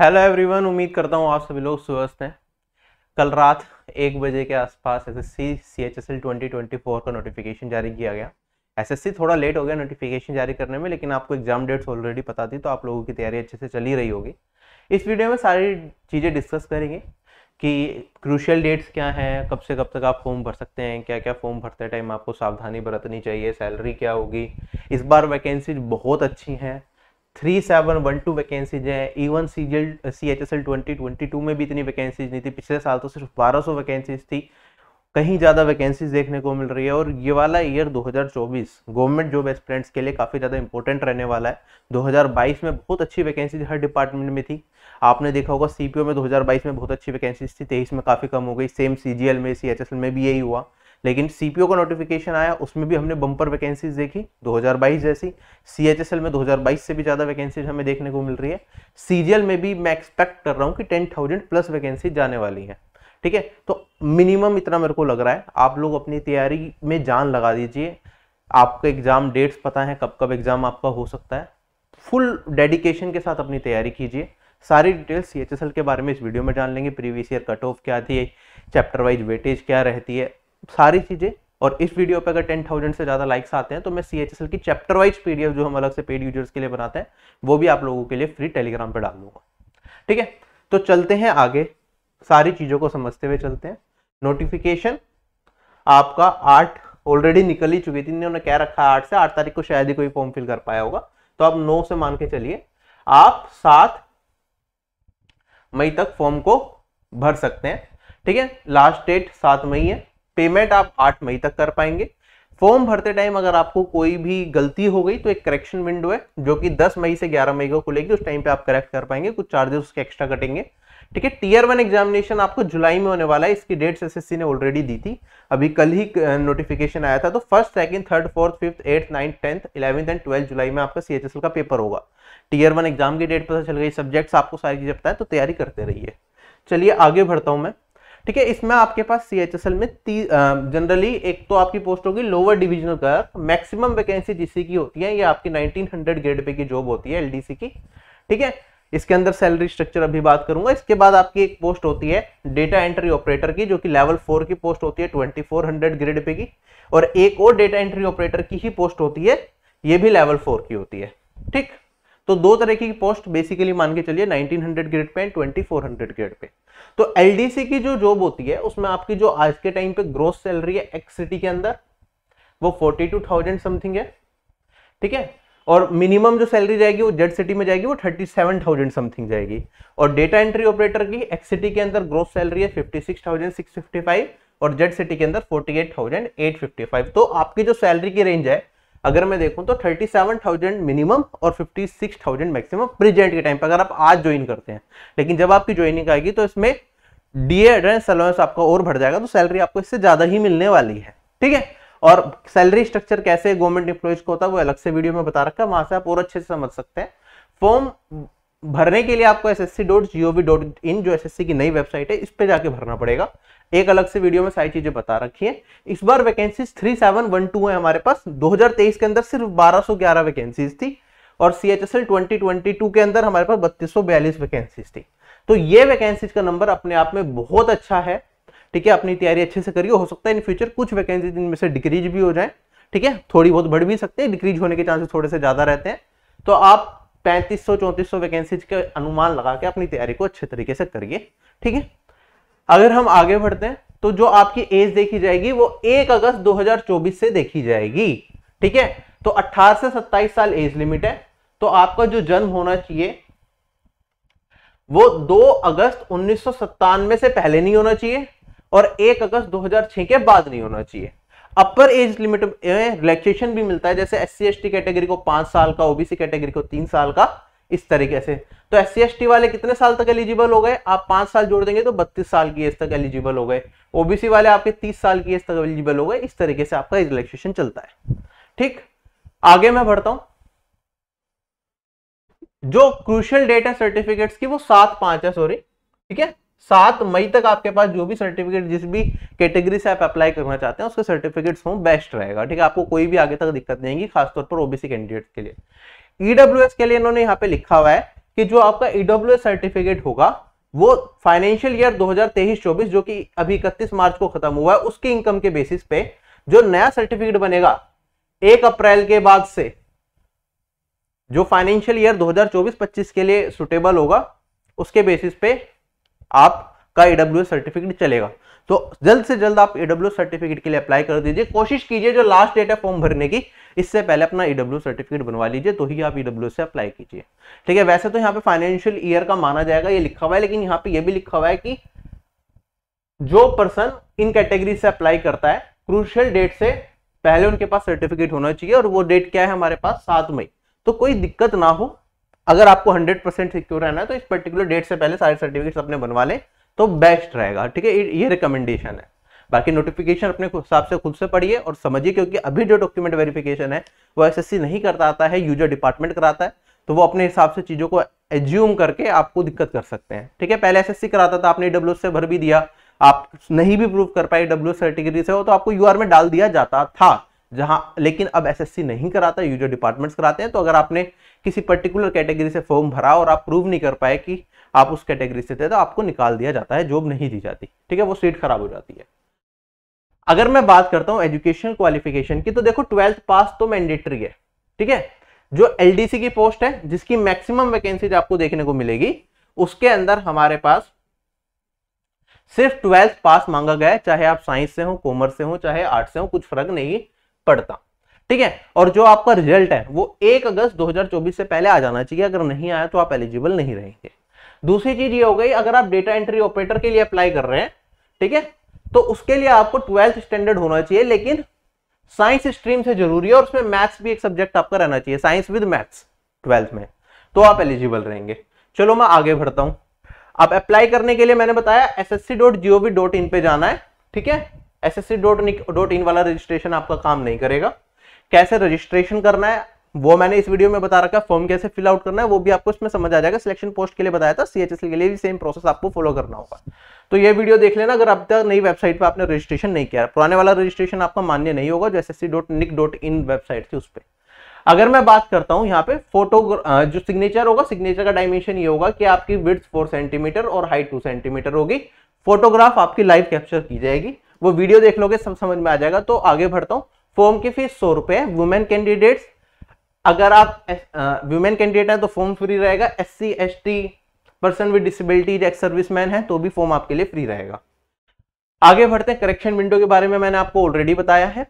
hello everyone उम्मीद करता हूँ आप सभी लोग स्वस्थ हैं कल रात एक बजे के आसपास S S C C H S L twenty twenty four का नोटिफिकेशन जारी किया गया एस एस सी थोड़ा लेट हो गया नोटिफिकेशन जारी करने में लेकिन आपको एग्जाम डेट्स ऑलरेडी पता थी तो आप लोगों की तैयारी अच्छे से चली रही होगी इस वीडियो में सारी चीज़ें डिस्कस करेंगे कि क्रूशल डेट्स क्या हैं कब से कब तक आप फॉर्म भर सकते हैं क्या क्या फॉर्म भरते टाइम आपको सावधानी बरतनी चाहिए सैलरी क्या होगी इस बार वैकेंसी बहुत अच्छी हैं three seven one two vacancies हैं even C L C H S L twenty twenty two में भी इतनी वैकेंसीज नहीं थी पिछले साल तो सिर्फ बारह सौ वैकेंसीज थी कहीं ज़्यादा वैकेंसीज देखने को मिल रही है और ये वाला ईयर 2024 गवर्नमेंट जॉब एस्पिरेंट्स के लिए काफ़ी ज़्यादा इंपॉर्टेंट रहने वाला है 2022 में बहुत अच्छी वैकेंसीज हर डिपार्टमेंट में थी आपने देखा होगा सी में 2022 में बहुत अच्छी वैकेंसीज थी तेईस में काफ़ी कम हो गई सेम सी में सी में भी यही हुआ लेकिन सीपीओ का नोटिफिकेशन आया उसमें भी हमने बम्पर वैकेंसीज देखी 2022 जैसी सीएचएसएल में 2022 से भी ज़्यादा वैकेंसीज हमें देखने को मिल रही है सीजीएल में भी मैं एक्सपेक्ट कर रहा हूँ कि 10,000 प्लस वैकेंसी जाने वाली है ठीक है तो मिनिमम इतना मेरे को लग रहा है आप लोग अपनी तैयारी में जान लगा दीजिए आपका एग्ज़ाम डेट्स पता है कब कब एग्ज़ाम आपका हो सकता है फुल डेडिकेशन के साथ अपनी तैयारी कीजिए सारी डिटेल्स सी के बारे में इस वीडियो में जान लेंगे प्रीवियस ईयर कट ऑफ क्या थी चैप्टर वाइज वेटेज क्या रहती है सारी चीज़ें और इस वीडियो पे अगर टेन थाउजेंड से ज़्यादा लाइक्स आते हैं तो मैं सी की चैप्टर वाइज पी जो हम अलग से पेड यूजर्स के लिए बनाते हैं वो भी आप लोगों के लिए फ्री टेलीग्राम पर डाल दूंगा ठीक है तो चलते हैं आगे सारी चीज़ों को समझते हुए चलते हैं नोटिफिकेशन आपका आठ ऑलरेडी निकल ही चुकी थी इन्होंने कह रखा है आठ से आठ तारीख को शायद ही कोई फॉर्म फिल कर पाया होगा तो आप नौ से मान के चलिए आप सात मई तक फॉर्म को भर सकते हैं ठीक है लास्ट डेट सात मई है पेमेंट आप आठ मई तक कर पाएंगे फॉर्म भरते टाइम अगर आपको कोई भी गलती हो गई तो एक करेक्शन विंडो है जो कि 10 मई से 11 मई को खुलेगी उस टाइम पे आप करेक्ट कर पाएंगे कुछ चार्जेस उसके एक्स्ट्रा कटेंगे ठीक है टीयर वन एग्जामिनेशन आपको जुलाई में होने वाला है इसकी डेट्स एसएससी ने ऑलरेडी दी थी अभी कल ही नोटिफिकेशन आया था तो first second third fourth fifth eighth ninth tenth eleventh and twelfth जुलाई में आपका सी का पेपर होगा टीयर वन एग्जाम की डेट पता चल गई सब्जेक्ट्स आपको सारी चीजें पता है तो तैयारी करते रहिए चलिए आगे बढ़ता हूँ मैं ठीक है इसमें आपके पास सी एच एस एल में जनरली एक तो आपकी पोस्ट होगी lower divisional clerk maximum vacancy जिसी की होती है ये आपकी 1900 ग्रेड पे की जॉब होती है एलडीसी की ठीक है इसके अंदर सैलरी स्ट्रक्चर अभी बात करूंगा इसके बाद आपकी एक पोस्ट होती है डेटा एंट्री ऑपरेटर की जो कि लेवल फोर की पोस्ट होती है हंड्रेड ग्रेड पे की और एक और डेटा एंट्री ऑपरेटर की ही पोस्ट होती है ये भी लेवल फोर की होती है ठीक तो दो तरह की पोस्ट बेसिकली मान के चलिए 1900 grade pay and 2400 grade pay तो एलडीसी की जो जॉब होती है उसमें आपकी जो आज के टाइम पे ग्रोथ सैलरी है एक्स सिटी के अंदर वो 42,000 समथिंग है ठीक है और मिनिमम जो सैलरी जाएगी वो जेड सिटी में जाएगी वो 37,000 समथिंग जाएगी और डेटा एंट्री ऑपरेटर की एक्स सिटी के अंदर ग्रोथ सैलरी है 56,655 और जेड सिटी के अंदर फाइव तो आपकी जो सैलरी की रेंज है अगर मैं देखूं तो 37,000 मिनिमम और 56,000 मैक्सिमम प्रेजेंट के टाइम पर अगर आप आज ज्वाइन करते हैं लेकिन जब आपकी ज्वाइनिंग आएगी तो इसमें डीए एड्रेंस अलाउंस आपका और बढ़ जाएगा तो सैलरी आपको इससे ज़्यादा ही मिलने वाली है ठीक है और सैलरी स्ट्रक्चर कैसे गवर्नमेंट इंप्लॉइज को होता है वो अलग से वीडियो में बता रखा है वहां से आप और अच्छे से समझ सकते हैं फॉर्म भरने के लिए आपको S S C dot G O V dot in जो एस एस सी की नई वेबसाइट है इस पर जाके भरना पड़ेगा एक अलग से वीडियो में सारी चीजें बता रखी है इस बार vacancies three seven one two है हमारे पास 2023 के अंदर सिर्फ 1211 वैकेंसीज थी और C H S L twenty twenty two के अंदर हमारे पास बत्तीस सौ बयालीस वैकेंसीज थी तो ये वैकेंसीज का नंबर अपने आप में बहुत अच्छा है ठीक है अपनी तैयारी अच्छे से करिए हो सकता है इन फ्यूचर कुछ वैकेंसीज इनमें से डिक्रीज भी हो जाए ठीक है थोड़ी बहुत बढ़ भी सकते हैं डिक्रीज होने के चांसेस थोड़े से ज्यादा रहते हैं तो आप पैंतीस सौ चौंतीस सौ वैकेंसीज के अनुमान लगा के अपनी तैयारी को अच्छे तरीके से करिए ठीक है अगर हम आगे बढ़ते हैं तो जो आपकी एज देखी जाएगी वो 1 अगस्त 2024 से देखी जाएगी ठीक है तो 18 से 27 साल एज लिमिट है तो आपका जो जन्म होना चाहिए वो 2 अगस्त उन्नीस से पहले नहीं होना चाहिए और 1 अगस्त 2006 के बाद नहीं होना चाहिए अपर एज लिमिट में रिलैक्सेशन भी मिलता है जैसे एस सी कैटेगरी को पांच साल का ओबीसी कैटेगरी को तीन साल का इस तरीके से तो एस सी वाले कितने साल तक एलिजिबल हो गए आप पांच साल जोड़ देंगे तो बत्तीस साल की एज तक एलिजिबल हो गए ओबीसी वाले आपके तीस साल की एज तक एलिजिबल हो गए इस तरीके से आपका रिलेक्सेशन चलता है ठीक आगे मैं बढ़ता हूं जो क्रूशियल डेट है सर्टिफिकेट्स की वो सात पांच है सॉरी ठीक है सात मई तक आपके पास जो भी सर्टिफिकेट जिस भी कैटेगरी से आप अप्लाई करना चाहते हैं उसके सर्टिफिकेट्स हों बेस्ट रहेगा ठीक है आपको कोई भी आगे तक दिक्कत नहीं आएगी खासतौर पर ओबीसी कैंडिडेट के लिए ईडब्ल्यू e के लिए इन्होंने यहाँ पे लिखा हुआ है कि जो आपका ईडब्ल्यू e सर्टिफिकेट होगा वो फाइनेंशियल ईयर 2023-24 जो कि अभी 31 मार्च को खत्म हुआ है उसकी इनकम के बेसिस पे जो नया सर्टिफिकेट बनेगा एक अप्रैल के बाद से जो फाइनेंशियल ईयर 2024-25 के लिए सुटेबल होगा उसके बेसिस पे आप का ए सर्टिफिकेट चलेगा तो जल्द से जल्द आप ए सर्टिफिकेट के लिए अप्लाई कर दीजिए कोशिश कीजिए जो लास्ट डेट है फॉर्म भरने की इससे पहले अपना ई सर्टिफिकेट बनवा लीजिए तो ही आप ई से अप्लाई कीजिए ठीक है वैसे तो यहाँ पे फाइनेंशियल ईयर का माना जाएगा ये लिखा हुआ है लेकिन यहाँ पे ये भी लिखा हुआ है कि जो पर्सन इन कैटेगरी से अप्लाई करता है क्रूशियल डेट से पहले उनके पास सर्टिफिकेट होना चाहिए और वो डेट क्या है हमारे पास सात मई तो कोई दिक्कत ना हो अगर आपको हंड्रेड परसेंट सिक्योर रहना है तो इस पर्टिकुलर डेट से पहले सारे सर्टिफिकेट अपने बनवा लें तो बेस्ट रहेगा ठीक है ये रिकमेंडेशन है बाकी नोटिफिकेशन अपने हिसाब से खुद से पढ़िए और समझिए क्योंकि अभी जो डॉक्यूमेंट वेरिफिकेशन है वो एस नहीं करता है यूजर डिपार्टमेंट कराता है तो वो अपने हिसाब से चीज़ों को एज्यूम करके आपको दिक्कत कर सकते हैं ठीक है पहले एस कराता था आपने डब्ल्यू से भर भी दिया आप नहीं भी प्रूव कर पाए डब्ल्यू सर्टिफिकेट से हो तो आपको यू में डाल दिया जाता था जहां लेकिन अब एसएससी नहीं कराता यूजर डिपार्टमेंट्स कराते हैं तो अगर आपने किसी पर्टिकुलर कैटेगरी से फॉर्म भरा और आप प्रूव नहीं कर पाए कि आप उस कैटेगरी से थे तो आपको निकाल दिया जाता है जॉब नहीं दी जाती ठीक है वो सीट खराब हो जाती है अगर मैं बात करता हूं एजुकेशनल क्वालिफिकेशन की तो देखो ट्वेल्थ पास तो मैंडेटरी है ठीक है जो एल की पोस्ट है जिसकी मैक्सिमम वैकेंसीज आपको देखने को मिलेगी उसके अंदर हमारे पास सिर्फ ट्वेल्थ पास मांगा गया है चाहे आप साइंस से हो कॉमर्स से हो चाहे आर्ट से हो कुछ फर्क नहीं पड़ता ठीक है और जो आपका रिजल्ट है वो 1 अगस्त 2024 से पहले आ जाना चाहिए अगर नहीं आया तो आप एलिजिबल नहीं रहेंगे दूसरी चीज ये हो गई अगर आप डेटा एंट्री ऑपरेटर के लिए अप्लाई कर रहे हैं ठीक है तो उसके लिए आपको ट्वेल्थ स्टैंडर्ड होना चाहिए लेकिन साइंस स्ट्रीम से जरूरी है और उसमें मैथ्स भी एक सब्जेक्ट आपका रहना चाहिए साइंस विद मैथ्स ट्वेल्थ में तो आप एलिजिबल रहेंगे चलो मैं आगे बढ़ता हूं अब अप्लाई करने के लिए मैंने बताया S S C dot G O V dot in पे जाना है ठीक है S S C dot dot in वाला रजिस्ट्रेशन आपका काम नहीं करेगा कैसे रजिस्ट्रेशन करना है वो मैंने इस वीडियो में बता रखा है फॉर्म कैसे फिल आउट करना है वो भी आपको इसमें समझ आ जाएगा सिलेक्शन पोस्ट के लिए बताया था सीएचएसएल के लिए भी सेम प्रोसेस आपको फॉलो करना होगा तो ये वीडियो देख लेना अगर अब तक नई वेबसाइट पर आपने रजिस्ट्रेशन नहीं किया पुराने वाला रजिस्ट्रेशन आपका मान्य नहीं होगा जो एस वेबसाइट थी उस पर अगर मैं बात करता हूँ यहाँ पे फोटो जो सिग्नेचर होगा सिग्नेचर का डायमेंशन ये होगा कि आपकी विड्थ फोर सेंटीमीटर और हाइट टू सेंटीमीटर होगी फोटोग्राफ आपकी लाइव कैप्चर की जाएगी वो वीडियो देख लोगे सब समझ में आ जाएगा तो आगे बढ़ता हूँ फॉर्म की फीस सौ रुपए है वुमेन कैंडिडेट्स अगर आप वुमेन कैंडिडेट हैं तो फॉर्म फ्री रहेगा S C S T person with disabilities ex serviceman है तो भी फॉर्म आपके लिए फ्री रहेगा आगे बढ़ते हैं करेक्शन विंडो के बारे में मैंने आपको ऑलरेडी बताया है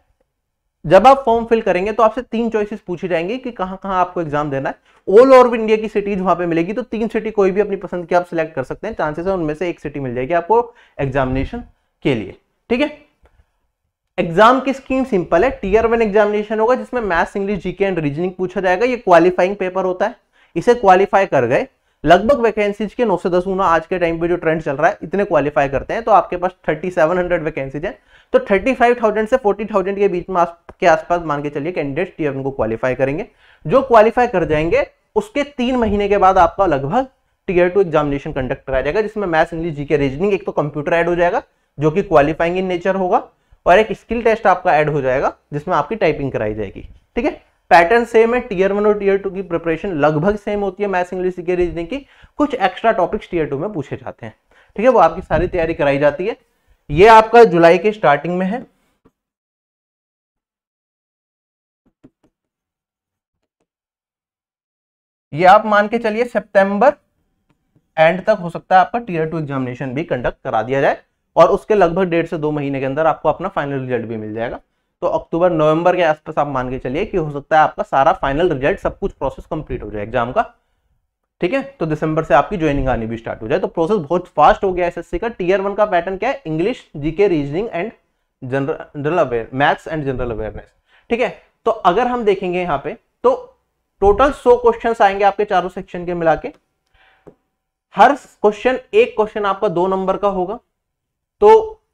जब आप फॉर्म फिल करेंगे तो आपसे तीन चॉइसेस पूछी जाएंगी कि कहां कहां आपको एग्जाम देना है ऑल ओवर इंडिया की सिटीज वहां पे मिलेगी तो तीन सिटी कोई भी अपनी पसंद की आप सिलेक्ट कर सकते हैं चांसेस है उनमें से एक सिटी मिल जाएगी आपको एग्जामिनेशन के लिए ठीक है एग्जाम की स्कीम सिंपल है टीयर वन एग्जामिनेशन होगा जिसमें maths English GK and reasoning पूछा जाएगा ये क्वालिफाइंग पेपर होता है इसे क्वालिफाई कर गए लगभग वैकेंसीज के नौ से दस गुना आज के टाइम पे जो ट्रेंड चल रहा है इतने क्वालिफाई करते हैं तो आपके पास 3700 वैकेंसीज हैं तो 35,000 से 40,000 के बीच में के आसपास मान के चलिए कैंडिडेट टीयर वन को क्वालिफाई करेंगे जो क्वालिफाई कर जाएंगे उसके तीन महीने के बाद आपका लगभग टीयर टू एग्जामिनेशन कंडक्ट कराया जाएगा जिसमें मैथ्स इंग्लिश जी रीजनिंग एक तो कंप्यूटर एड हो जाएगा जो कि क्वालिफाइंग इन नेचर होगा और एक स्किल टेस्ट आपका ऐड हो जाएगा जिसमें आपकी टाइपिंग कराई जाएगी ठीक है पैटर्न सेम है टीयर वन और टीयर टू की प्रिपरेशन लगभग सेम होती है मैथ्स इंग्लिश की रीजनिंग की कुछ एक्स्ट्रा टॉपिक्स टीयर टू में पूछे जाते हैं ठीक है वो आपकी सारी तैयारी कराई जाती है ये आपका जुलाई के स्टार्टिंग में है ये आप मान के चलिए सितंबर एंड तक हो सकता है आपका टीयर टू एग्जामिनेशन भी कंडक्ट करा दिया जाए और उसके लगभग डेढ़ से दो महीने के अंदर आपको अपना फाइनल रिजल्ट भी मिल जाएगा तो अक्टूबर नवंबर के आसपास आप मान के चलिए कि हो सकता है आपका सारा फाइनल रिजल्ट सब कुछ प्रोसेस कंप्लीट हो जाए एग्जाम का ठीक है तो दिसंबर से आपकी ज्वाइनिंग आनी भी स्टार्ट हो जाए तो प्रोसेस बहुत फास्ट हो गया एस का टीयर वन का पैटर्न क्या है English GK reasoning and general aware maths and general awareness ठीक है तो अगर हम देखेंगे यहां पर तो टोटल सो क्वेश्चन आएंगे आपके चारों सेक्शन के मिला के हर क्वेश्चन एक क्वेश्चन आपका दो नंबर का होगा तो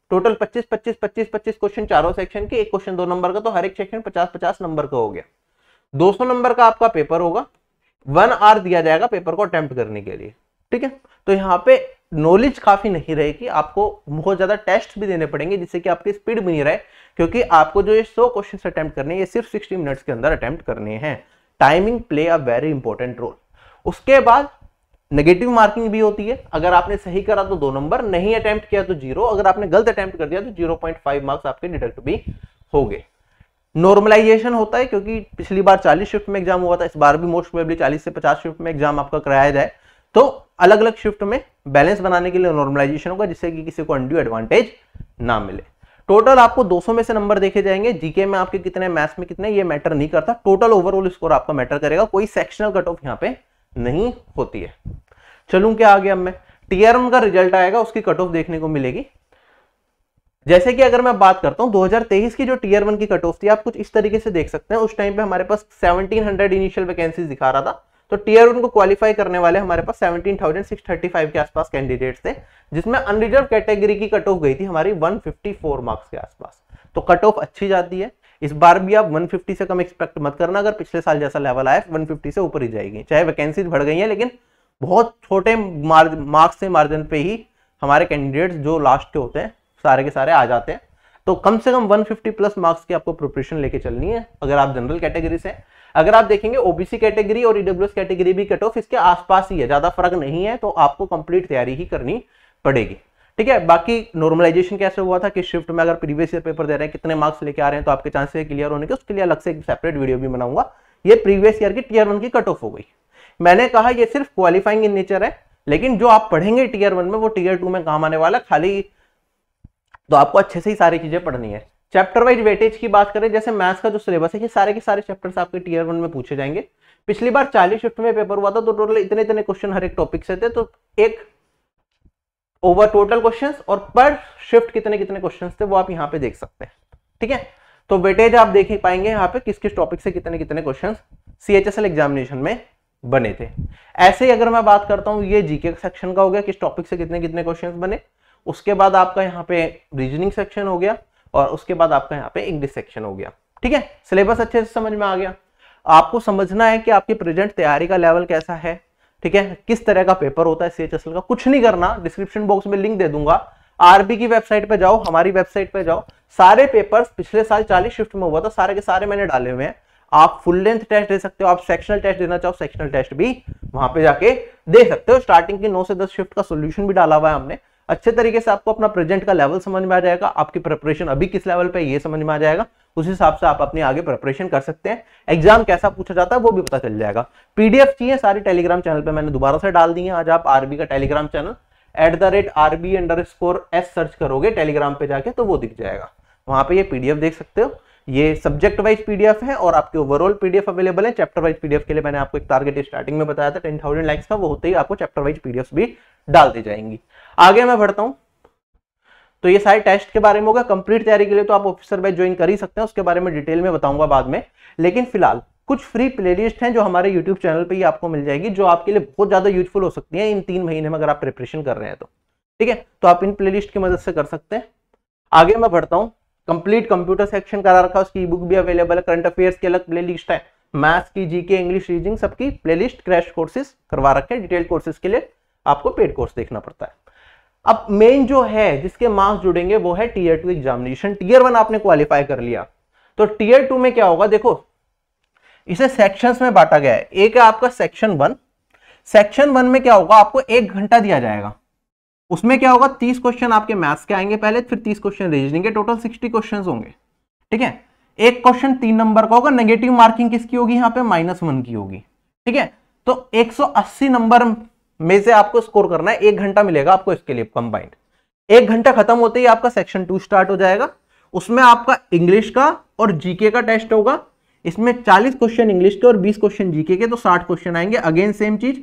टोटल 25 25 25 25 क्वेश्चन चारों सेक्शन के एक क्वेश्चन दो नंबर का तो हर एक सेक्शन 50 50 नंबर का हो गया 200 नंबर का आपका पेपर होगा वन आर दिया जाएगा पेपर को अटेम्प्ट करने के लिए ठीक है तो यहाँ पे नॉलेज काफी नहीं रहेगी आपको बहुत ज्यादा टेस्ट भी देने पड़ेंगे जिससे कि आपकी स्पीड बनी रहे क्योंकि आपको जो ये सौ क्वेश्चन अटेम्प्ट करने ये सिर्फ सिक्सटी मिनट्स के अंदर अटेम्प्ट करने हैं timing play a very important role उसके बाद नेगेटिव मार्किंग भी होती है अगर आपने सही करा तो दो नंबर नहीं अटैम्प्ट किया तो जीरो अगर आपने गलत अटैम्प्ट कर दिया तो जीरो पॉइंट फाइव मार्क्स आपके डिडक्ट भी हो गए नॉर्मलाइजेशन होता है क्योंकि पिछली बार चालीस शिफ्ट में एग्जाम हुआ था इस बार भी मोस्ट प्रोबेबली चालीस से पचास शिफ्ट में एग्जाम आपका कराया जाए तो अलग अलग शिफ्ट में बैलेंस बनाने के लिए नॉर्मलाइजेशन होगा जिससे कि किसी को अंड्यू एडवांटेज ना मिले टोटल आपको 200 में से नंबर देखे जाएंगे जीके में आपके कितने मैथ्स में कितने ये मैटर नहीं करता टोटल ओवरऑल स्कोर आपका मैटर करेगा कोई सेक्शनल कट ऑफ यहाँ पे नहीं होती है चलू क्या आगे अब मैं टीआरएम का रिजल्ट आएगा उसकी कट ऑफ देखने को मिलेगी जैसे कि अगर मैं बात करता हूं 2023 की जो टीयर वन की कट ऑफ थी आप कुछ इस तरीके से देख सकते हैं उस टाइम पे हमारे पास 1700 इनिशियल वैकेंसीज दिखा रहा था तो टीयर वन को क्वालिफाई करने वाले हमारे पास 17,635 के आसपास कैंडिडेट्स थे जिसमें अनरिजर्व कैटेगरी की कट ऑफ गई थी हमारी 154 मार्क्स के आसपास तो कट ऑफ अच्छी जाती है इस बार भी आप 150 से कम एक्सपेक्ट मत करना अगर पिछले साल जैसा लेवल आया 150 से ऊपर ही जाएगी चाहे वैकेंसीज बढ़ गई हैं लेकिन बहुत छोटे मार्क्स से मार्जिन पे ही हमारे कैंडिडेट्स जो लास्ट के होते हैं सारे के सारे आ जाते हैं तो कम से कम 150 प्लस मार्क्स की आपको प्रिपरेशन लेके चलनी है अगर आप जनरल कैटेगरी से अगर आप देखेंगे ओबीसी कैटेगरी और ईडब्ल्यूएस e कैटेगरी भी कट ऑफ इसके आसपास ही है ज्यादा फर्क नहीं है तो आपको कंप्लीट तैयारी ही करनी पड़ेगी ठीक है बाकी नॉर्मलाइजेशन कैसे हुआ था कि शिफ्ट में अगर प्रीवियस ईयर पेपर दे रहे हैं कितने मार्क्स लेके आ रहे हैं तो आपके चांसेस क्लियर होने के उसके लिए अलग से एक सेपरेट वीडियो भी बनाऊंगा ये प्रीवियस ईयर की टीयर वन की कट ऑफ हो गई मैंने कहा यह सिर्फ क्वालिफाइंग इन नेचर है लेकिन जो आप पढ़ेंगे टीयर वन में वो टीयर टू में काम आने वाला खाली तो आपको अच्छे से ही सारी चीजें पढ़नी है चैप्टर वाइज वेटेज की बात करें जैसे मैथ्स का जो सिलेबस है ये सारे के सारे चैप्टर्स आपके टीयर वन में पूछे जाएंगे पिछली बार 40 शिफ्ट में पेपर हुआ था तो टोटल इतने इतने क्वेश्चन हर एक टॉपिक से थे तो एक ओवर टोटल क्वेश्चंस और पर शिफ्ट कितने कितने क्वेश्चन थे वो आप यहाँ पे देख सकते हैं ठीक है तो वेटेज आप देख ही पाएंगे यहाँ पे किस किस टॉपिक से कितने कितने question C H S L examination में बने थे ऐसे ही अगर मैं बात करता हूँ ये जीके सेक्शन का हो गया किस टॉपिक से कितने कितने क्वेश्चन बने उसके बाद आपका यहाँ पे रीजनिंग सेक्शन हो गया और उसके बाद आपका यहाँ पे इंग्लिश सेक्शन हो गया ठीक है सिलेबस अच्छे से समझ में आ गया आपको समझना है कि आपकी प्रेजेंट तैयारी का लेवल कैसा है ठीक है किस तरह का पेपर होता है सी का कुछ नहीं करना डिस्क्रिप्शन बॉक्स में लिंक दे दूंगा आरबी की वेबसाइट पे जाओ हमारी वेबसाइट पे जाओ सारे पेपर्स पिछले साल चालीस शिफ्ट में हुआ था सारे के सारे मैंने डाले हुए हैं आप फुल लेंथ टेस्ट दे सकते हो आप सेक्शनल टेस्ट देना चाहो सेक्शनल टेस्ट भी वहां पे जाके दे सकते हो स्टार्टिंग के 9 से 10 शिफ्ट का सोल्यूशन भी डाला हुआ है हमने अच्छे तरीके से आपको अपना प्रेजेंट का लेवल समझ में आ जाएगा आपकी प्रिपरेशन अभी किस लेवल पे ये समझ में आ जाएगा उस हिसाब से आप अपने आगे प्रिपरेशन कर सकते हैं एग्जाम कैसा पूछा जाता है वो भी पता चल जाएगा पीडीएफ चाहिए सारे टेलीग्राम चैनल पर मैंने दोबारा से डाल दी है आज आप आरबी का Telegram channel at the rate RB underscore S search करोगे टेलीग्राम पे जाके तो वो दिख जाएगा वहां पे ये पीडीएफ देख सकते हो ये सब्जेक्ट वाइज पीडीएफ है और आपके ओवरऑल पीडीएफ अवेलेबल है चैप्टर वाइज पीडीएफ के लिए मैंने आपको एक टारगेट स्टार्टिंग में बताया था टेन थाउजेंड लाइक्स का वो होते ही आपको चैप्टर वाइज पीडीएफ भी डाल दी जाएंगी आगे मैं बढ़ता हूँ तो ये सारे टेस्ट के बारे में होगा कंप्लीट तैयारी के लिए तो आप ऑफिसर बैच ज्वाइन कर ही सकते हैं उसके बारे में डिटेल में बताऊंगा बाद में लेकिन फिलहाल कुछ फ्री प्लेलिस्ट हैं जो हमारे यूट्यूब चैनल पर ही आपको मिल जाएगी जो आपके लिए बहुत ज़्यादा यूजफुल हो सकती है इन तीन महीने में अगर आप प्रिपरेशन कर रहे हैं तो ठीक है तो आप इन प्ले की मदद से कर सकते हैं आगे मैं बढ़ता हूँ कंप्लीट कंप्यूटर सेक्शन करा रखा है उसकी बुक भी अवेलेबल है करंट अफेयर्स की अलग प्ले है मैथ्स की जीके इंग्लिश रीजिंग सबकी प्लेलिस्ट क्रैश कोर्सेज करवा रखे हैं डिटेल कोर्सेज के लिए आपको पेड कोर्स देखना पड़ता है अब मेन जो है जिसके मार्क्स जुड़ेंगे वो है tier two examination tier one आपने क्वालिफाई कर लिया तो टीयर टू में क्या होगा देखो इसे सेक्शन में बांटा गया है एक है आपका सेक्शन वन सेक्शन वन में क्या होगा आपको एक घंटा दिया जाएगा उसमें क्या होगा तीस क्वेश्चन आपके मैथ्स के आएंगे पहले फिर तीस क्वेश्चन रीजनिंग के टोटल सिक्सटी क्वेश्चन होंगे ठीक है एक क्वेश्चन तीन नंबर का होगा नेगेटिव मार्किंग किसकी होगी यहां पे माइनस वन की होगी ठीक है तो 180 नंबर में से आपको स्कोर करना है एक घंटा मिलेगा आपको इसके लिए कंबाइंड एक घंटा खत्म होते ही आपका सेक्शन टू स्टार्ट हो जाएगा उसमें आपका इंग्लिश का और जीके का टेस्ट होगा इसमें 40 क्वेश्चन इंग्लिश के और 20 क्वेश्चन जीके के तो 60 क्वेश्चन आएंगे अगेन सेम चीज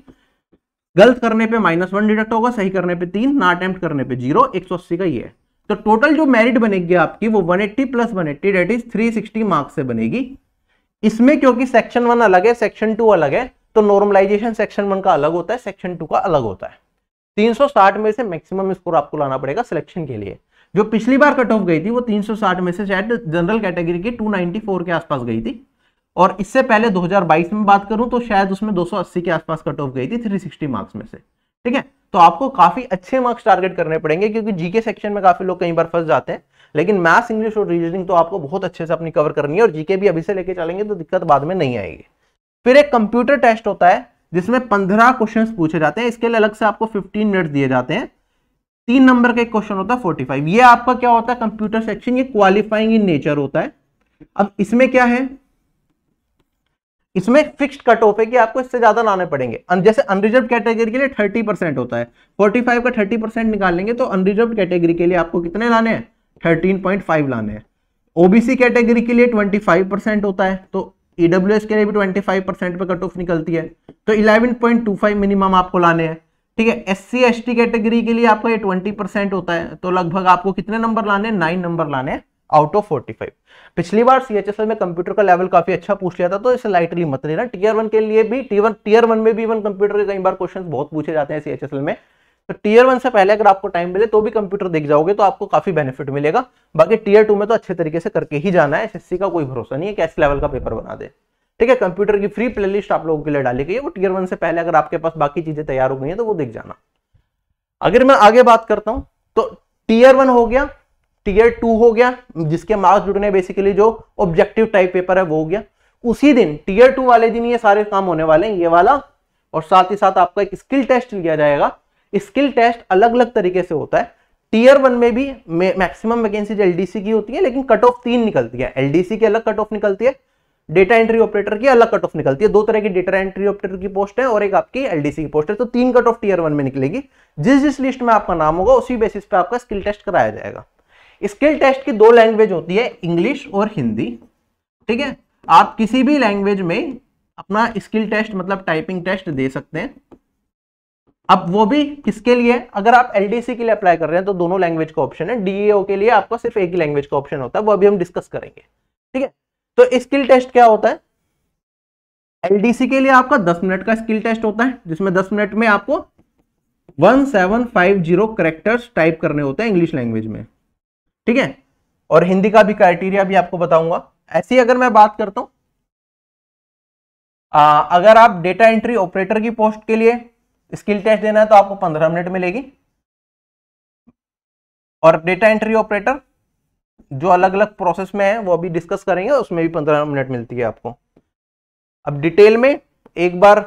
गलत करने पे माइनस वन डिडक्ट होगा सही करने पे तीन ना अटेम्प्ट करने पे जीरो एक का ये है तो टोटल जो मेरिट बनेगी आपकी वो 180 eighty plus one eighty that is 360 marks से बनेगी इसमें क्योंकि सेक्शन वन अलग है सेक्शन टू अलग है तो नॉर्मलाइजेशन सेक्शन वन का अलग होता है सेक्शन टू का अलग होता है 360 में से मैक्सिमम स्कोर आपको लाना पड़ेगा सिलेक्शन के लिए जो पिछली बार कट ऑफ गई थी वो 360 में से शायद जनरल कैटेगरी की 294 के आसपास गई थी और इससे पहले 2022 में बात करूं तो शायद उसमें 280 के आसपास कट ऑफ गई थी 360 मार्क्स में से ठीक है तो आपको काफी अच्छे मार्क्स टारगेट करने पड़ेंगे क्योंकि जीके सेक्शन में काफी लोग कई बार फंस जाते हैं लेकिन मैथ्स इंग्लिश और रीजनिंग तो आपको बहुत अच्छे से अपनी कवर करनी है और जीके भी अभी से लेके चलेंगे तो दिक्कत बाद में नहीं आएगी फिर एक कंप्यूटर टेस्ट होता है जिसमें पंद्रह क्वेश्चन पूछे जाते हैं इसके लिए अलग से आपको फिफ्टीन मिनट दिए जाते हैं तीन नंबर का एक क्वेश्चन होता है फोर्टी फाइव ये आपका क्या होता है कंप्यूटर सेक्शन ये क्वालिफाइंग इन नेचर होता है अब इसमें क्या है इसमें फिक्स्ड कट ऑफ है कि आपको इससे ज्यादा लाने पड़ेंगे जैसे अनरिजर्व कैटेगरी के लिए थर्टी परसेंट होता है फोर्टी फाइव का थर्टी परसेंट निकाल लेंगे तो अनरिजर्व कैटेगरी के लिए आपको कितने लाने हैं थर्टीन पॉइंट फाइव लाने हैं ओबीसी कैटेगरी के लिए ट्वेंटी फाइव परसेंट होता है तो ईडब्ल्यू e के लिए भी ट्वेंटी फाइव परसेंट पर कट ऑफ निकलती है तो eleven point two five minimum आपको लाने हैं ठीक है S C S T category के लिए आपका ये ट्वेंटी परसेंट होता है तो लगभग आपको कितने नंबर लाने नाइन नंबर लाने आउट ऑफ फोर्टी फाइव पिछली बार सी में कंप्यूटर का लेवल काफी अच्छा पूछ लिया था तो इसे लाइटली मत लेना टीयर वन के लिए भी टी वन टीयर वन में भी इवन कंप्यूटर के कई बार क्वेश्चन बहुत पूछे जाते हैं सी में तो टीयर वन से पहले अगर आपको टाइम मिले तो भी कंप्यूटर देख जाओगे तो आपको काफी बेनिफिट मिलेगा बाकी टीयर टू में तो अच्छे तरीके से करके ही जाना है एसएससी का कोई भरोसा नहीं है कैसे लेवल का पेपर बना दे ठीक है कंप्यूटर की फ्री प्लेलिस्ट आप लोगों के लिए डाली गई है वो टीयर वन से पहले अगर आपके पास बाकी चीजें तैयार हो गई है तो वो देख जाना अगर मैं आगे बात करता हूं तो टीयर वन हो गया टीयर टू हो गया जिसके मार्क्स जुड़ने बेसिकली जो ऑब्जेक्टिव टाइप पेपर है वो हो गया उसी दिन टीयर टू वाले दिन ये सारे काम होने वाले हैं ये वाला और साथ ही साथ आपका एक स्किल टेस्ट लिया जाएगा स्किल टेस्ट अलग अलग तरीके से होता है टीयर वन में भी मैक्सिमम वैकेंसीज एलडीसी की होती है लेकिन कट ऑफ तीन निकलती है एलडीसी की अलग कट ऑफ निकलती है डेटा एंट्री ऑपरेटर की अलग कट ऑफ निकलती है दो तरह की डेटा एंट्री ऑपरेटर की पोस्ट है और एक आपकी एलडीसी की पोस्ट है तो तीन कट ऑफ टीयर वन में निकलेगी जिस जिस लिस्ट में आपका नाम होगा उसी बेसिस पे आपका स्किल टेस्ट कराया जाएगा स्किल टेस्ट की दो लैंग्वेज होती है इंग्लिश और हिंदी ठीक है आप किसी भी लैंग्वेज में अपना स्किल टेस्ट मतलब टाइपिंग टेस्ट दे सकते हैं अब वो भी किसके लिए अगर आप एल के लिए अप्लाई कर रहे हैं तो दोनों लैंग्वेज का ऑप्शन है डी e के लिए आपका सिर्फ एक ही लैंग्वेज का ऑप्शन होता है वो अभी हम डिस्कस करेंगे ठीक है तो स्किल टेस्ट क्या होता है एल के लिए आपका 10 मिनट का स्किल टेस्ट होता है जिसमें 10 मिनट में आपको 1750 सेवन टाइप करने होते हैं इंग्लिश लैंग्वेज में ठीक है और हिंदी का भी क्राइटेरिया भी आपको बताऊंगा ऐसी अगर मैं बात करता हूं आ, अगर आप डेटा एंट्री ऑपरेटर की पोस्ट के लिए स्किल टेस्ट देना है तो आपको पंद्रह मिनट मिलेगी और डेटा एंट्री ऑपरेटर जो अलग अलग प्रोसेस में है वो अभी डिस्कस करेंगे उसमें भी पंद्रह मिनट मिलती है आपको अब डिटेल में एक बार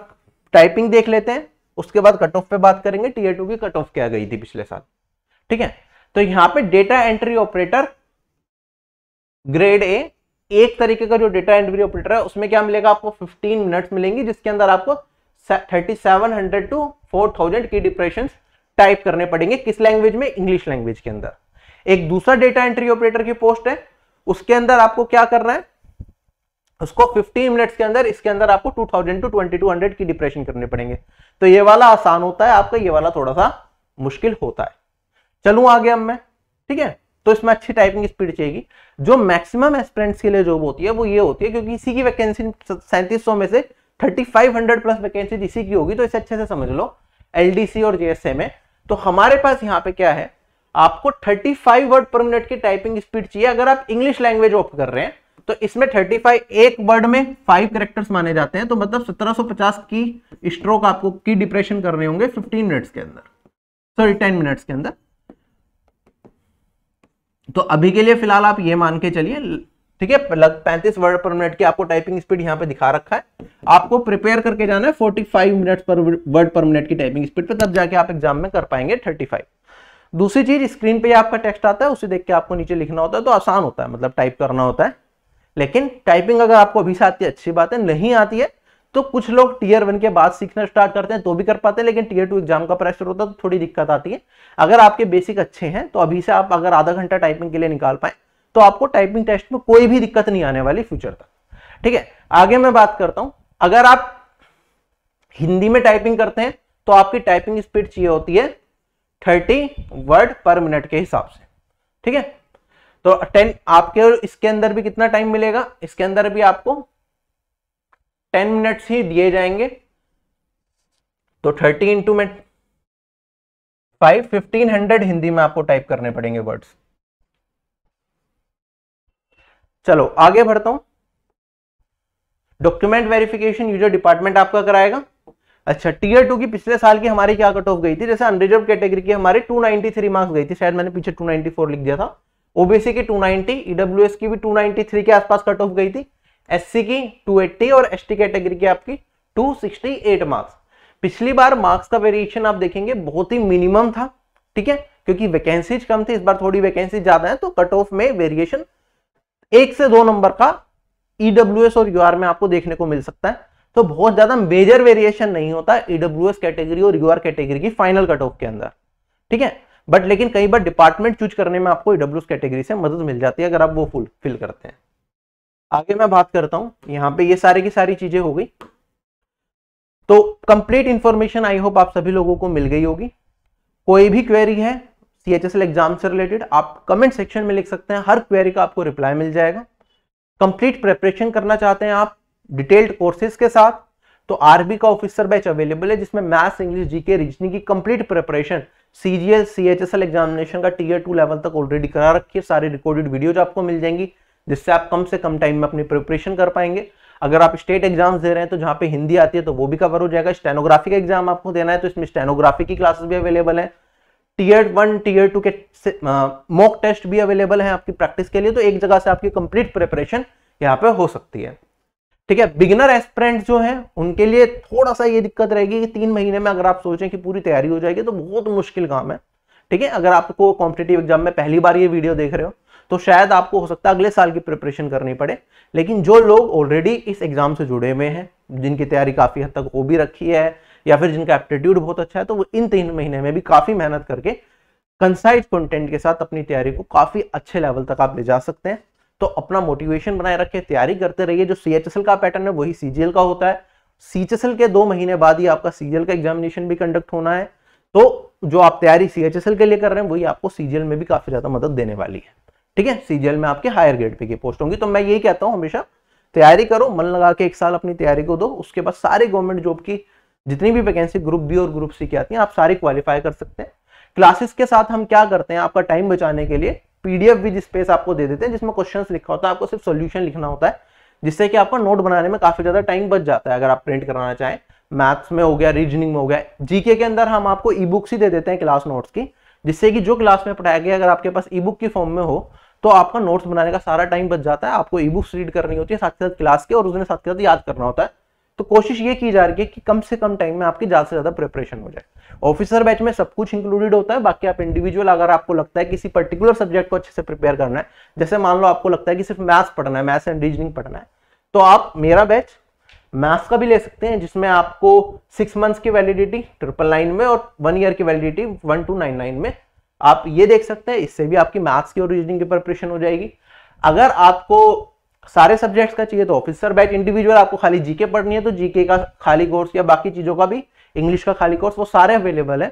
टाइपिंग देख लेते हैं उसके बाद कट ऑफ पे बात करेंगे टीए टू की कट ऑफ क्या गई थी पिछले साल ठीक है तो यहां पे data entry operator grade A एक तरीके का जो डेटा एंट्री ऑपरेटर है उसमें क्या मिलेगा आपको 15 मिनट्स मिलेंगी जिसके अंदर आपको 3700 टू 4000 की डिप्रेशन टाइप करने पड़ेंगे किस लैंग्वेज में इंग्लिश लैंग्वेज के अंदर एक दूसरा डेटा एंट्री ऑपरेटर की पोस्ट है उसके अंदर आपको क्या करना है उसको 15 मिनट्स के अंदर इसके अंदर आपको 2000 टू 2200 की डिप्रेशन करने पड़ेंगे तो ये वाला आसान होता है आपका ये वाला थोड़ा सा मुश्किल होता है चलू आगे अब मैं ठीक है तो इसमें अच्छी टाइपिंग स्पीड चाहिए जो मैक्सिमम एस्पिरेंट्स के लिए जॉब होती है वो ये होती है क्योंकि इसी की वैकेंसी सैंतीस में से 3500 प्लस वैकेंसी इसी की होगी तो इसे अच्छे से समझ लो एलडीसी और जेएसए में तो हमारे पास यहाँ पे क्या है आपको 35 वर्ड पर मिनट की टाइपिंग स्पीड चाहिए अगर आप इंग्लिश लैंग्वेज ऑफ कर रहे हैं तो इसमें 35 एक वर्ड में फाइव करेक्टर्स माने जाते हैं तो मतलब 1750 की स्ट्रोक आपको की डिप्रेशन करने होंगे 15 मिनट्स के अंदर सॉरी 10 मिनट्स के अंदर तो अभी के लिए फिलहाल आप ये मान के चलिए ठीक है लग पैंतीस वर्ड पर मिनट की आपको टाइपिंग स्पीड यहाँ पे दिखा रखा है आपको प्रिपेयर करके जाना है फोर्टी फाइव मिनट पर वर्ड पर मिनट की टाइपिंग स्पीड पे तब जाके आप एग्जाम में कर पाएंगे थर्टी फाइव दूसरी चीज स्क्रीन पे आपका टेक्स्ट आता है उसे देख के आपको नीचे लिखना होता है तो आसान होता है मतलब टाइप करना होता है लेकिन टाइपिंग अगर आपको अभी से आती है अच्छी बात है नहीं आती है तो कुछ लोग टीयर वन के बाद सीखना स्टार्ट करते हैं तो भी कर पाते हैं लेकिन टीयर टू एग्जाम का प्रेशर होता है तो थोड़ी दिक्कत आती है अगर आपके बेसिक अच्छे हैं तो अभी से आप अगर आधा घंटा टाइपिंग के लिए निकाल पाए तो आपको टाइपिंग टेस्ट में कोई भी दिक्कत नहीं आने वाली फ्यूचर तक ठीक है आगे मैं बात करता हूं अगर आप हिंदी में टाइपिंग करते हैं तो आपकी टाइपिंग स्पीड चाहिए होती है थर्टी वर्ड पर मिनट के हिसाब से ठीक है तो टेन आपके इसके अंदर भी कितना टाइम मिलेगा इसके अंदर भी आपको टेन मिनट्स ही दिए जाएंगे तो थर्टी इंटू में फाइव फिफ्टीन हंड्रेड हिंदी में आपको टाइप करने पड़ेंगे वर्ड्स चलो आगे बढ़ता हूं डॉक्यूमेंट वेरिफिकेशन यूजर डिपार्टमेंट आपका कराएगा अच्छा टीयर टू की पिछले साल की हमारी क्या कट ऑफ गई थी जैसे अनरिजर्व कैटेगरी की हमारी टू मार्क्स गई थी शायद मैंने पीछे टू लिख दिया था ओबीसी की 290 नाइनटी e की भी 293 के आसपास कट ऑफ गई थी एससी की 280 और एसटी कैटेगरी की आपकी 268 मार्क्स पिछली बार मार्क्स का वेरिएशन आप देखेंगे बहुत ही मिनिमम था ठीक है क्योंकि वैकेंसीज कम थी इस बार थोड़ी वैकेंसी ज्यादा है तो कट ऑफ में वेरिएशन एक से दो नंबर का ईडब्ल्यू e और यूआर में आपको देखने को मिल सकता है तो बहुत ज्यादा मेजर वेरिएशन नहीं होता ईडब्ल्यू e कैटेगरी और यूआर कैटेगरी की फाइनल कट ऑफ के अंदर ठीक है बट लेकिन कई बार डिपार्टमेंट चूज करने में आपको ईडब्ल्यू e कैटेगरी से मदद मिल जाती है अगर आप वो फुल फिल करते हैं आगे मैं बात करता हूं यहां पे ये सारी की सारी चीजें हो गई तो कंप्लीट इंफॉर्मेशन आई होप आप सभी लोगों को मिल गई होगी कोई भी क्वेरी है C H S L exam से रिलेटेड आप कमेंट सेक्शन में लिख सकते हैं हर क्वेरी का आपको रिप्लाई मिल जाएगा कंप्लीट प्रेपरेशन करना चाहते हैं आप डिटेल्ड कोर्सेज के साथ तो आरबी का ऑफिसर बैच अवेलेबल है जिसमें मैथ्स इंग्लिश जीके रीजनिंग की complete preparation CGL CHSL examination का टीयर टू लेवल तक ऑलरेडी करा रखी है सारी रिकॉर्डेड वीडियोज आपको मिल जाएंगी जिससे आप कम से कम टाइम में अपनी प्रिपरेशन कर पाएंगे अगर आप स्टेट एग्जाम्स दे रहे हैं तो जहां पे हिंदी आती है तो वो भी कवर हो जाएगा स्टेनोग्राफी का एग्जाम आपको देना है तो इसमें स्टेनोग्राफी की क्लासेस भी अवेलेबल है टीयर वन टीयर टू के मॉक टेस्ट भी अवेलेबल है आपकी प्रैक्टिस के लिए तो एक जगह से आपकी कंप्लीट प्रिपरेशन यहाँ पे हो सकती है ठीक है बिगिनर एस्पिरेंट जो है उनके लिए थोड़ा सा ये दिक्कत रहेगी कि तीन महीने में अगर आप सोचें कि पूरी तैयारी हो जाएगी तो बहुत मुश्किल काम है ठीक है अगर आपको कॉम्पिटेटिव एग्जाम में पहली बार ये वीडियो देख रहे हो तो शायद आपको हो सकता है अगले साल की प्रिपरेशन करनी पड़े लेकिन जो लोग ऑलरेडी इस एग्जाम से जुड़े हुए हैं जिनकी तैयारी काफ़ी हद तक हो भी रखी है या फिर जिनका एप्टीट्यूड बहुत अच्छा है तो वो इन तीन महीने में भी काफ़ी मेहनत करके कंसाइज कंटेंट के साथ अपनी तैयारी को काफ़ी अच्छे लेवल तक आप ले जा सकते हैं तो अपना मोटिवेशन बनाए रखें तैयारी करते रहिए जो सी का पैटर्न है वही सी का होता है सी के दो महीने बाद ही आपका सी का एग्जामिनेशन भी कंडक्ट होना है तो जो आप तैयारी सी के लिए कर रहे हैं वही आपको सी में भी काफ़ी ज़्यादा मदद देने वाली है ठीक है सी में आपके हायर ग्रेड पे की पोस्ट होंगी तो मैं यही कहता हूँ हमेशा तैयारी करो मन लगा के एक साल अपनी तैयारी को दो उसके बाद सारे गवर्नमेंट जॉब की जितनी भी वैकेंसी ग्रुप बी और ग्रुप सी की आती है आप सारी क्वालिफाई कर सकते हैं क्लासेस के साथ हम क्या करते हैं आपका टाइम बचाने के लिए पीडीएफ विद स्पेस आपको दे देते हैं जिसमें क्वेश्चन लिखा होता है आपको सिर्फ सोल्यूशन लिखना होता है जिससे कि आपका नोट बनाने में काफी ज्यादा टाइम बच जाता है अगर आप प्रिंट कराना चाहें मैथ्स में हो गया रीजनिंग में हो गया जीके के अंदर हम आपको ई बुक्स ही दे देते हैं क्लास नोट्स की जिससे कि जो क्लास में पढ़ाया गया अगर आपके पास ई बुक की फॉर्म में हो तो आपका नोट्स बनाने का सारा टाइम बच जाता है आपको ई बुक्स रीड करनी होती है साथ के साथ क्लास के और उसने साथ के साथ याद करना होता है तो कोशिश ये की जा रही है कि कम से कम टाइम में आपकी ज़्यादा से ज़्यादा प्रिपरेशन हो जाए ऑफिसर बैच में सब कुछ इंक्लूडेड होता है बाकी आप इंडिविजुअल अगर आपको लगता है किसी पर्टिकुलर सब्जेक्ट को अच्छे से प्रिपेयर करना है जैसे मान लो आपको लगता है कि सिर्फ मैथ्स पढ़ना है मैथ्स एंड रीजनिंग पढ़ना है तो आप मेरा बैच मैथ्स का भी ले सकते हैं जिसमें आपको सिक्स मंथ्स की वैलिडिटी ट्रिपल नाइन में और वन ईयर की validity one two nine nine में आप ये देख सकते हैं इससे भी आपकी मैथ्स की और रीजनिंग की प्रिपरेशन हो जाएगी अगर आपको सारे सब्जेक्ट्स का चाहिए तो ऑफिसर बैच इंडिविजुअल आपको खाली जीके पढ़नी है तो जीके का खाली कोर्स या बाकी चीजों का भी इंग्लिश का खाली कोर्स वो सारे अवेलेबल है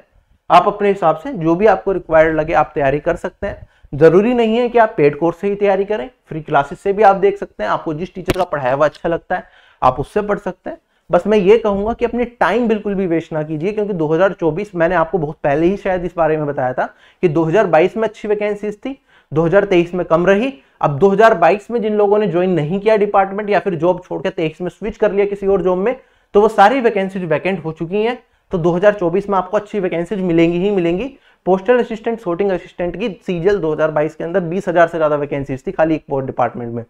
आप अपने हिसाब से जो भी आपको रिक्वायर्ड लगे आप तैयारी कर सकते हैं जरूरी नहीं है कि आप पेड कोर्स से ही तैयारी करें फ्री क्लासेस से भी आप देख सकते हैं आपको जिस टीचर का पढ़ाया हुआ अच्छा लगता है आप उससे पढ़ सकते हैं बस मैं ये कहूंगा कि अपने टाइम बिल्कुल भी वेस्ट ना कीजिए क्योंकि 2024 मैंने आपको बहुत पहले ही शायद इस बारे में बताया था कि 2022 में अच्छी वैकेंसीज थी 2023 में कम रही अब 2022 में जिन लोगों ने ज्वाइन नहीं किया डिपार्टमेंट या फिर जॉब छोड़ के तेईस में स्विच कर लिया किसी और जॉब में तो वो सारी वैकेंसीज वैकेंट हो चुकी हैं तो 2024 में आपको अच्छी वैकेंसीज मिलेंगी ही मिलेंगी पोस्टल असिस्टेंट सोटिंग असिस्टेंट की सीजल 2022 के अंदर 20,000 से ज़्यादा वैकेंसीज थी खाली एक बोर्ड डिपार्टमेंट में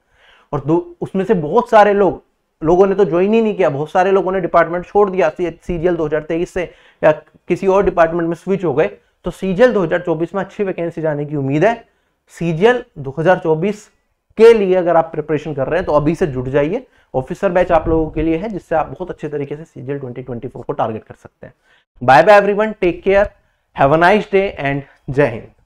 और उसमें से बहुत सारे लोग लोगों ने तो ज्वाइन ही नहीं किया बहुत सारे लोगों ने डिपार्टमेंट छोड़ दिया सीजीएल दो से या किसी और डिपार्टमेंट में स्विच हो गए तो सीजीएल दो में अच्छी वैकेंसी जाने की उम्मीद है सीजीएल 2024 के लिए अगर आप प्रिपरेशन कर रहे हैं तो अभी से जुट जाइए ऑफिसर बैच आप लोगों के लिए है जिससे आप बहुत अच्छे तरीके से सीजीएल 2024 को टारगेट कर सकते हैं bye bye everyone take care have a nice day and Jai Hind